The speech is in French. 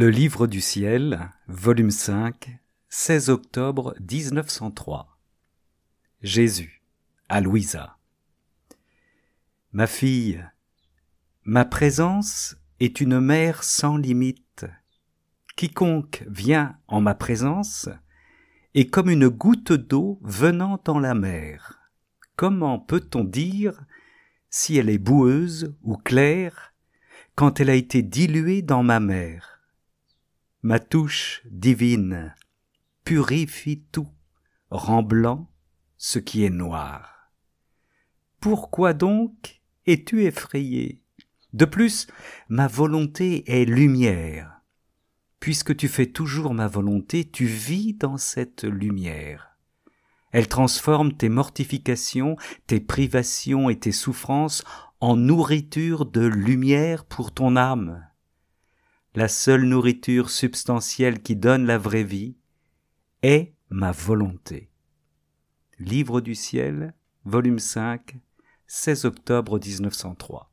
Le Livre du Ciel, volume 5, 16 octobre 1903. Jésus, à Louisa. Ma fille, ma présence est une mer sans limite. Quiconque vient en ma présence est comme une goutte d'eau venant en la mer. Comment peut-on dire si elle est boueuse ou claire quand elle a été diluée dans ma mer ma touche divine purifie tout, rend blanc ce qui est noir. Pourquoi donc es-tu effrayé De plus, ma volonté est lumière. Puisque tu fais toujours ma volonté, tu vis dans cette lumière. Elle transforme tes mortifications, tes privations et tes souffrances en nourriture de lumière pour ton âme la seule nourriture substantielle qui donne la vraie vie, est ma volonté. Livre du ciel, volume 5, 16 octobre 1903.